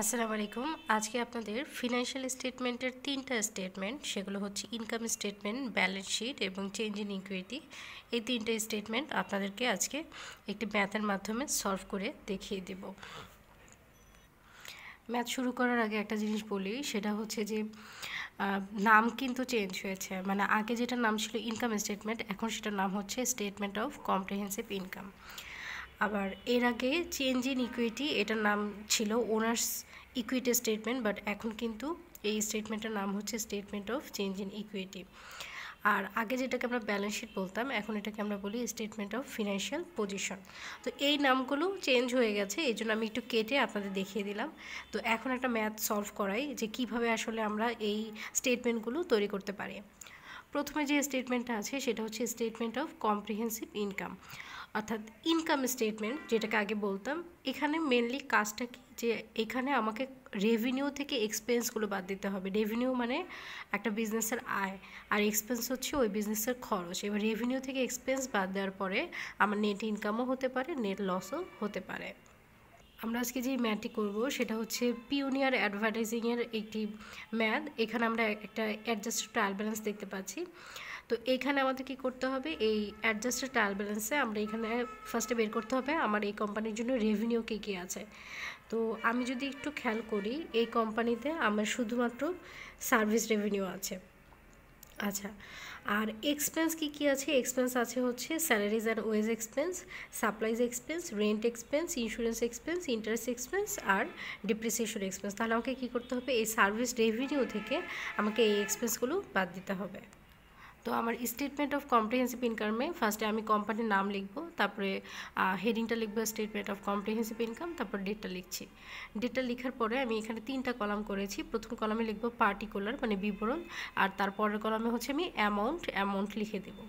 আসসালামু আলাইকুম আজকে আপনাদের ফিনান্সিয়াল স্টেটমেন্টের তিনটা স্টেটমেন্ট সেগুলো হচ্ছে ইনকাম স্টেটমেন্ট ব্যালেন্স শিট এবং চেঞ্জ ইন ইকুইটি এই তিনটা স্টেটমেন্ট আপনাদেরকে আজকে একটি ম্যাথের মাধ্যমে সলভ করে দেখিয়ে দেব ম্যাথ শুরু করার আগে একটা জিনিস বলি সেটা হচ্ছে যে নাম কিন্তু চেঞ্জ হয়েছে মানে আগে যেটা নাম ছিল ইনকাম স্টেটমেন্ট এখন সেটার নাম হচ্ছে স্টেটমেন্ট অফ কম্প্রিহেন্সিভ ইনকাম আবার এর আগে চেঞ্জ ইন ইকুইটি এটার নাম ছিল ওনার্স ইকুইটি স্টেটমেন্ট বাট এখন কিন্তু এই স্টেটমেন্টের নাম হচ্ছে statement of change in equity আর আগে যেটাকে আমরা ব্যালেন্স শিট বলতাম এখন এটাকে আমরা বলি স্টেটমেন্ট অফ ফিনান্সিয়াল পজিশন তো এই নামগুলো চেঞ্জ হয়ে গেছে এই জন্য আমি একটু কেটে আপনাদের দেখিয়ে দিলাম তো এখন একটা ম্যাথ সলভ করাই যে কিভাবে আসলে আমরা এই স্টেটমেন্টগুলো তৈরি করতে পারি প্রথমে যে স্টেটমেন্টটা আছে সেটা হচ্ছে স্টেটমেন্ট অফ কম্প্রিহেন্সিভ ইনকাম অর্থাৎ ইনকাম স্টেটমেন্ট যেটাকে আগে বলতাম এখানে মেনলি কাজটা কি যে এখানে আমাকে রেভিনিউ থেকে এক্সপেন্সগুলো বাদ দিতে হবে রেভিনিউ মানে একটা বিজনেসের আয় আর এক্সপেন্স হচ্ছে ওই বিজনেসের খরচ এবার রেভিনিউ থেকে এক্সপেন্স বাদ দেওয়ার পরে আমার নেট ইনকামও হতে পারে নেট লসও হতে পারে আমরা আজকে যে ম্যাথটি করব সেটা হচ্ছে পিওনিয়ার অ্যাডভার্টাইজিংয়ের একটি ম্যাথ এখানে আমরা একটা অ্যাডজাস্ট ট্রায়াল ব্যালেন্স দেখতে পাচ্ছি তো এইখানে আমাদের কি করতে হবে এই অ্যাডজাস্টেড ট্রায়াল ব্যালেন্সে আমরা এখানে ফার্স্টে বের করতে হবে আমার এই কোম্পানির জন্য রেভিনিউ কী কী আছে তো আমি যদি একটু খেয়াল করি এই কোম্পানিতে আমার শুধুমাত্র সার্ভিস রেভিনিউ আছে আচ্ছা আর এক্সপেন্স কি কি আছে এক্সপেন্স আছে হচ্ছে salaries and wage expense supplies expense rent expense insurance expense interest expense আর ডিপ্রিসিয়েশন এক্সপেন্স তাহলে আমাকে কী করতে হবে এই সার্ভিস রেভিনিউ থেকে আমাকে এই এক্সপেন্সগুলো বাদ দিতে হবে তো আমার স্টেটমেন্ট অফ কম্প্রিহেন্সিভ ইনকামে ফার্স্টে আমি কোম্পানির নাম লিখব তারপরে হেডিংটা লিখবো স্টেটমেন্ট অফ কম্প্রিহেন্সিভ ইনকাম তারপর ডেটটা লিখছি ডেটটা লেখার পরে আমি এখানে তিনটা কলাম করেছি প্রথম কলামে লিখব পার্টিকুলার মানে বিবরণ আর তারপরের কলামে হচ্ছে আমি অ্যামাউন্ট অ্যামাউন্ট লিখে দেবো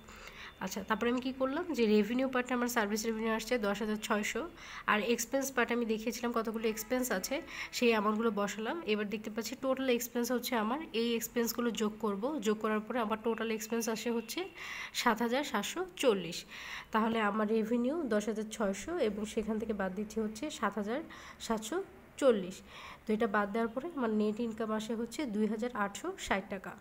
আচ্ছা তারপরে আমি কি করলাম যে রেভিনিউ পার্টটা আমার সার্ভিস রেভিনিউ আসছে দশ হাজার ছয়শো আর এক্সপেন্স পার্ট আমি দেখিয়েছিলাম কতগুলো এক্সপেন্স আছে সেই অ্যামাউন্টগুলো বসালাম এবার দেখতে পাচ্ছি টোটাল এক্সপেন্স হচ্ছে আমার এই এক্সপেন্সগুলো যোগ করব যোগ করার পরে আমার টোটাল এক্সপেন্স আসে হচ্ছে সাত হাজার সাতশো চল্লিশ তাহলে আমার রেভিনিউ দশ হাজার ছয়শো এবং সেখান থেকে বাদ দিচ্ছি হচ্ছে সাত হাজার সাতশো চল্লিশ তো এটা বাদ দেওয়ার পরে আমার নেট ইনকাম আসে হচ্ছে দুই হাজার আটশো ষাট টাকা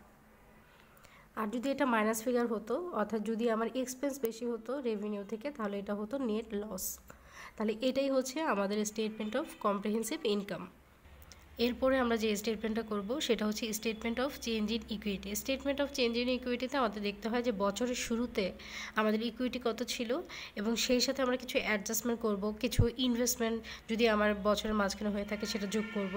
আর যদি এটা মাইনাস ফিগার হতো অর্থাৎ যদি আমার এক্সপেন্স বেশি হতো রেভিনিউ থেকে তাহলে এটা হতো নেট লস তাহলে এটাই হচ্ছে আমাদের স্টেটমেন্ট অফ কম্প্রিহেন্সিভ ইনকাম এরপরে আমরা যে স্টেটমেন্টটা করব সেটা হচ্ছে statement of change in equity statement of change in ইকুইটিতে আমাদের দেখতে হয় যে বছরের শুরুতে আমাদের ইকুইটি কত ছিল এবং সেই সাথে আমরা কিছু অ্যাডজাস্টমেন্ট করব কিছু ইনভেস্টমেন্ট যদি আমার বছরের মাঝখানে হয়ে থাকে সেটা যোগ করব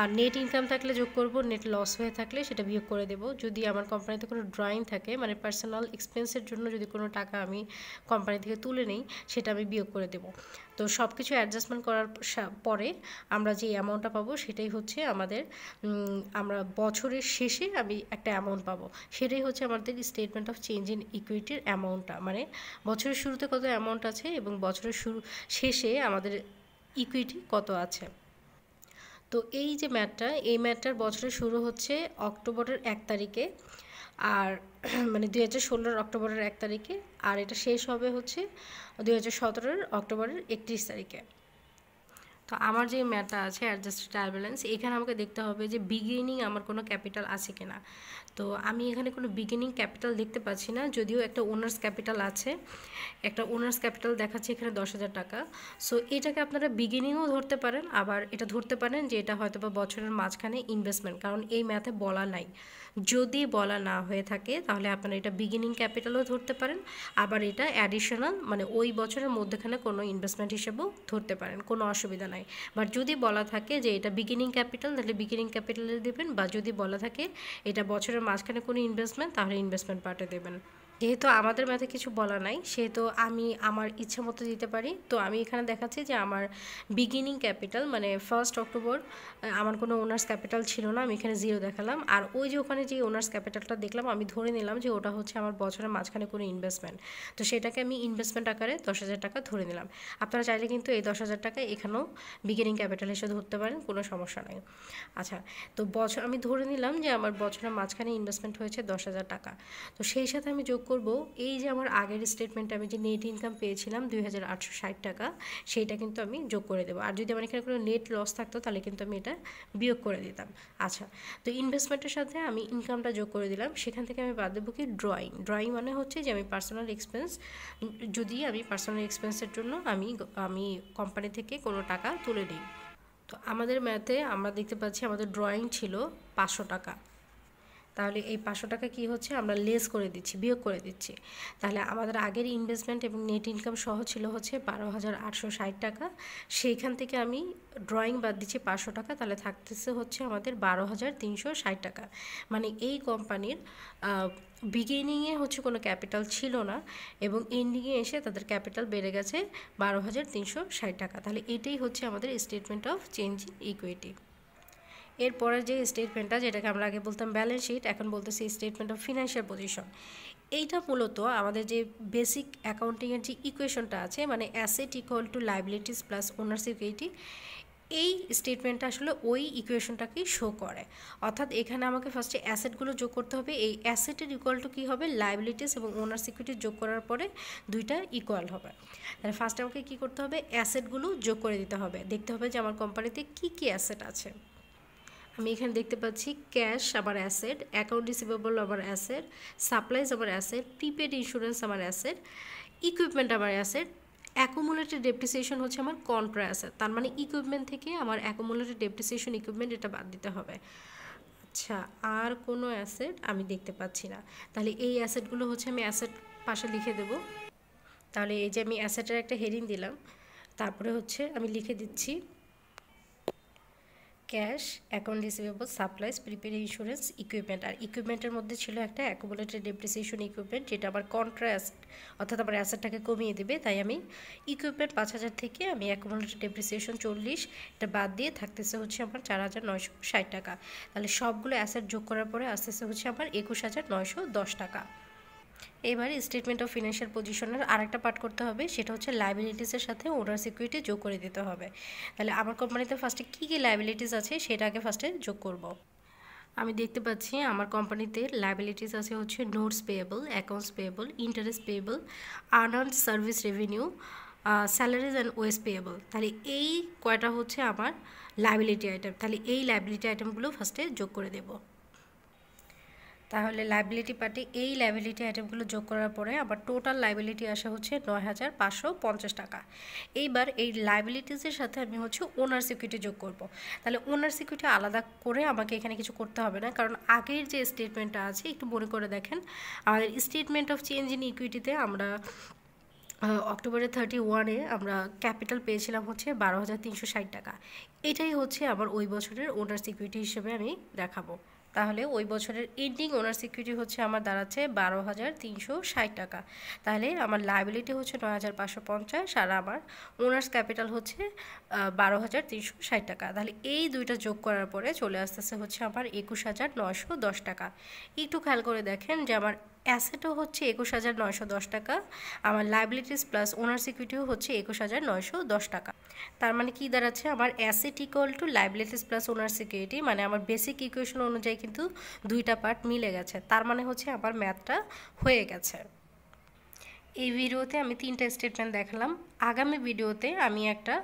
আর নেট ইনকাম থাকলে যোগ করব নেট লস হয়ে থাকলে সেটা বিয়োগ করে দেব যদি আমার কোম্পানিতে কোনো ড্রয়িং থাকে মানে পার্সোনাল এক্সপেন্সের জন্য যদি কোনো টাকা আমি কোম্পানি থেকে তুলে নেই সেটা আমি বিয়োগ করে দেব তো সব কিছু অ্যাডজাস্টমেন্ট করার পরে আমরা যে অ্যামাউন্টটা পাবো সেটাই সেটাই হচ্ছে আমাদের আমরা বছরের শেষে আমি একটা অ্যামাউন্ট পাবো সেটাই হচ্ছে আমাদের স্টেটমেন্ট অফ চেঞ্জ ইন ইকুইটির অ্যামাউন্টটা মানে বছরের শুরুতে কত অ্যামাউন্ট আছে এবং বছরের শুরু শেষে আমাদের ইকুইটি কত আছে তো এই যে ম্যাটটা এই ম্যাটটার বছরে শুরু হচ্ছে অক্টোবরের এক তারিখে আর মানে দুই হাজার ষোলোর অক্টোবরের এক তারিখে আর এটা শেষ হবে হচ্ছে দুই হাজার সতেরোর অক্টোবরের একত্রিশ তারিখে তো আমার যে ম্যাটা আছে অ্যাডজাস্টেড টায়ার ব্যালেন্স এখানে আমাকে দেখতে হবে যে বিগিনিং আমার কোনো ক্যাপিটাল আছে কি না তো আমি এখানে কোনো বিগিনিং ক্যাপিটাল দেখতে পাচ্ছি না যদিও একটা ওনার্স ক্যাপিটাল আছে একটা ওনার্স ক্যাপিটাল দেখাচ্ছে এখানে দশ হাজার টাকা সো এটাকে আপনারা বিগিনিংও ধরতে পারেন আবার এটা ধরতে পারেন যে এটা হয়তো বা বছরের মাঝখানে ইনভেস্টমেন্ট কারণ এই ম্যাথে বলা নাই যদি বলা না হয়ে থাকে তাহলে আপনারা এটা বিগিনিং ক্যাপিটালও ধরতে পারেন আবার এটা অ্যাডিশনাল মানে ওই বছরের মধ্যেখানে কোনো ইনভেস্টমেন্ট হিসেবেও ধরতে পারেন কোনো অসুবিধা নাই বাট যদি বলা থাকে যে এটা বিগিনিং ক্যাপিটাল তাহলে বিগিনিং ক্যাপিটালে দেবেন বা যদি বলা থাকে এটা বছরের মাঝখানে কোনো ইনভেস্টমেন্ট তাহলে ইনভেস্টমেন্ট পার্টে দেবেন যেহেতু আমাদের মাথায় কিছু বলা নাই সেহেতু আমি আমার ইচ্ছা মতো দিতে পারি তো আমি এখানে দেখাচ্ছি যে আমার বিগিনিং ক্যাপিটাল মানে ফার্স্ট অক্টোবর আমার কোনো ওনার্স ক্যাপিটাল ছিল না আমি এখানে জিরো দেখালাম আর ওই যে ওখানে যে ওনার্স ক্যাপিটালটা দেখলাম আমি ধরে নিলাম যে ওটা হচ্ছে আমার বছরের মাঝখানে কোনো ইনভেস্টমেন্ট তো সেটাকে আমি ইনভেস্টমেন্ট আকারে দশ হাজার টাকা ধরে নিলাম আপনারা চাইলে কিন্তু এই দশ হাজার টাকা এখানেও বিগিনিং ক্যাপিটাল হিসেবে ধরতে পারেন কোনো সমস্যা নাই আচ্ছা তো বছর আমি ধরে নিলাম যে আমার বছরের মাঝখানে ইনভেস্টমেন্ট হয়েছে দশ হাজার টাকা তো সেই সাথে আমি যোগ করব এই যে আমার আগের স্টেটমেন্টে আমি যে নেট ইনকাম পেয়েছিলাম দুই টাকা সেইটা কিন্তু আমি যোগ করে দেবো আর যদি আমার এখানে কোনো নেট লস থাকতো তাহলে কিন্তু আমি এটা বিয়োগ করে দিতাম আচ্ছা তো ইনভেস্টমেন্টের সাথে আমি ইনকামটা যোগ করে দিলাম সেখান থেকে আমি বাদ দেবো কি ড্রয়িং ড্রয়িং মানে হচ্ছে যে আমি পার্সোনাল এক্সপেন্স যদি আমি পার্সোনাল এক্সপেন্সের জন্য আমি আমি কোম্পানি থেকে কোনো টাকা তুলে নিই তো আমাদের ম্যাথে আমরা দেখতে পাচ্ছি আমাদের ড্রয়িং ছিল পাঁচশো টাকা তাহলে এই পাঁচশো টাকা কি হচ্ছে আমরা লেস করে দিচ্ছি বিয়োগ করে দিচ্ছি তাহলে আমাদের আগের ইনভেস্টমেন্ট এবং নেট ইনকাম সহ ছিল হচ্ছে বারো হাজার আটশো ষাট টাকা সেইখান থেকে আমি ড্রয়িং বাদ দিচ্ছি পাঁচশো টাকা তাহলে থাকতেছে হচ্ছে আমাদের বারো হাজার তিনশো ষাট টাকা মানে এই কোম্পানির বিগিনিংয়ে হচ্ছে কোনো ক্যাপিটাল ছিল না এবং এন্ডিংয়ে এসে তাদের ক্যাপিটাল বেড়ে গেছে বারো হাজার তিনশো ষাট টাকা তাহলে এটাই হচ্ছে আমাদের স্টেটমেন্ট অফ চেঞ্জ ইকুইটি এরপরের যে স্টেটমেন্টটা যেটাকে আমরা আগে বলতাম ব্যালেন্স শিট এখন বলতেছি স্টেটমেন্ট অফ ফিনান্সিয়াল পজিশন এইটা মূলত আমাদের যে বেসিক অ্যাকাউন্টিংয়ের যে ইকুয়েশনটা আছে মানে asset equal to liabilities plus ownership এইটি এই স্টেটমেন্টটা আসলে ওই ইকুয়েশনটাকেই শো করে অর্থাৎ এখানে আমাকে ফার্স্টে অ্যাসেটগুলো যোগ করতে হবে এই অ্যাসেটের ইকুয়াল টু কী হবে লাইবিলিটিস এবং ওনার সিকিউরিটি যোগ করার পরে দুইটা ইকুয়াল হবে তাহলে ফার্স্টে আমাকে কী করতে হবে অ্যাসেটগুলো যোগ করে দিতে হবে দেখতে হবে যে আমার কোম্পানিতে কী কী অ্যাসেট আছে আমি এখানে দেখতে পাচ্ছি ক্যাশ আমার অ্যাসেট অ্যাকাউন্ট রিসিভেবল আমার অ্যাসেট সাপ্লাইজ আমার অ্যাসেট প্রিপেড ইন্স্যুরেন্স আমার অ্যাসেট ইকুইপমেন্ট আমার অ্যাসেট অ্যাকুমুলেটেড ডেপ্রিসিয়েশন হচ্ছে আমার কন্ট্রা অ্যাসেট তার মানে ইকুইপমেন্ট থেকে আমার অ্যাকুমুলেটেড ডেপ্রিসিয়েশন ইকুইপমেন্ট এটা বাদ দিতে হবে আচ্ছা আর কোনো অ্যাসেট আমি দেখতে পাচ্ছি না তাহলে এই অ্যাসেটগুলো হচ্ছে আমি অ্যাসেট পাশে লিখে দেব তাহলে এই যে আমি অ্যাসেটের একটা হেডিং দিলাম তারপরে হচ্ছে আমি লিখে দিচ্ছি cash account receivable supplies prepaid insurance equipment আর ইকুইপমেন্টের মধ্যে ছিল একটা অ্যাকুমুলেটেড ডেপ্রিসিয়েশন ইকুইপমেন্ট যেটা আমার কন্ট্রাস্ট অর্থাৎ আমার অ্যাসেটটাকে কমিয়ে দেবে তাই আমি ইকুইপমেন্ট পাঁচ হাজার থেকে আমি অ্যাকুমুলেটেড ডেপ্রিসিয়েশন চল্লিশ এটা বাদ দিয়ে থাকতেছে হচ্ছে আমার চার হাজার নয়শো ষাট টাকা তাহলে সবগুলো অ্যাসেট যোগ করার পরে আসতেছে হচ্ছে আমার একুশ হাজার নয়শো দশ টাকা এবার স্টেটমেন্ট অফ ফিনান্সিয়াল পজিশনের আরেকটা পার্ট করতে হবে সেটা হচ্ছে লাইবিলিটিসের সাথে ওনার সিকিউরিটি যোগ করে দিতে হবে তাহলে আমার কোম্পানিতে ফার্স্টে কী কী লাইবিলিটিস আছে সেটা আগে ফার্স্টে যোগ করব। আমি দেখতে পাচ্ছি আমার কোম্পানিতে লাইবিলিটিস আছে হচ্ছে notes payable accounts payable interest payable earn service revenue salaries and wages payable তাহলে এই কয়টা হচ্ছে আমার লাইবিলিটি আইটেম তাহলে এই লাইবিলিটি আইটেমগুলো ফার্স্টে যোগ করে দেবো তাহলে লাইবিলিটি পার্টি এই লাইবিলিটি আইটেমগুলো যোগ করার পরে আবার টোটাল লাইবিলিটি আসে হচ্ছে নয় হাজার পাঁচশো পঞ্চাশ টাকা এইবার এই লাইবিলিটিসের সাথে আমি হচ্ছে ওনার সিকিউরিটি যোগ করব। তাহলে ওনার সিকিউরিটি আলাদা করে আমাকে এখানে কিছু করতে হবে না কারণ আগের যে স্টেটমেন্টটা আছে একটু মনে করে দেখেন আমাদের স্টেটমেন্ট অফ চেঞ্জ ইন ইকুইটিতে আমরা অক্টোবরের থার্টি ওয়ানে আমরা ক্যাপিটাল পেয়েছিলাম হচ্ছে বারো হাজার তিনশো ষাট টাকা এটাই হচ্ছে আমার ওই বছরের ওনার সিকিউরিটি হিসেবে আমি দেখাবো তাহলে ওই বছরের এন্ডিং ওনার সিকিউরিটি হচ্ছে আমার দাঁড়াচ্ছে বারো হাজার তিনশো ষাট টাকা তাহলে আমার লাইবিলিটি হচ্ছে নয় হাজার পাঁচশো পঞ্চাশ আর আমার ওনার্স ক্যাপিটাল হচ্ছে বারো হাজার তিনশো ষাট টাকা তাহলে এই দুইটা যোগ করার পরে চলে আসতেছে হচ্ছে আমার একুশ হাজার নয়শো দশ টাকা একটু খেয়াল করে দেখেন যে আমার অ্যাসেটও হচ্ছে একুশ হাজার নয়শো দশ টাকা আমার লাইবিলিটিস প্লাস ওনার সিকিউরিটিও হচ্ছে একুশ হাজার নয়শো দশ টাকা তার মানে কি দাঁড়াচ্ছে আমার asset equal to liabilities plus owner equity মানে আমার বেসিক ইকুয়েশন অনুযায়ী কিন্তু দুইটা পার্ট মিলে গেছে তার মানে হচ্ছে আমার ম্যাথটা হয়ে গেছে এই ভিডিওতে আমি তিনটা স্টেটমেন্ট দেখালাম আগামী ভিডিওতে আমি একটা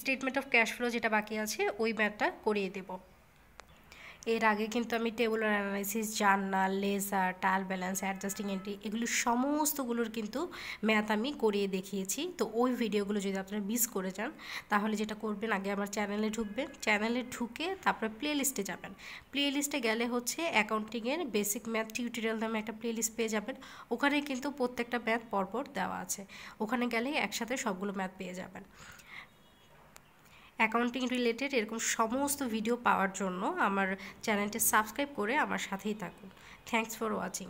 স্টেটমেন্ট অফ ক্যাশ ফ্লো যেটা বাকি আছে ওই ম্যাথটা করিয়ে দেবো এর আগে কিন্তু আমি tabular analysis journal ledger trial balance adjusting entry এগুলো সমস্তগুলোর কিন্তু ম্যাথ আমি করিয়ে দেখিয়েছি তো ওই ভিডিওগুলো যদি আপনারা মিস করে যান তাহলে যেটা করবেন আগে আমার চ্যানেলে ঢুকবেন চ্যানেলে ঢুকে তারপরে প্লে লিস্টে যাবেন প্লে লিস্টে গেলে হচ্ছে অ্যাকাউন্টিংয়ের বেসিক ম্যাথ টিউটোরিয়াল নামে একটা প্লে লিস্ট পেয়ে যাবেন ওখানে কিন্তু প্রত্যেকটা ম্যাথ পরপর দেওয়া আছে ওখানে গেলেই একসাথে সবগুলো ম্যাথ পেয়ে যাবেন অ্যাকাউন্টিং রিলেটেড এরকম সমস্ত ভিডিও পাওয়ার জন্য আমার চ্যানেলটি সাবস্ক্রাইব করে আমার সাথেই থাকুন থ্যাংকস ফর ওয়াচিং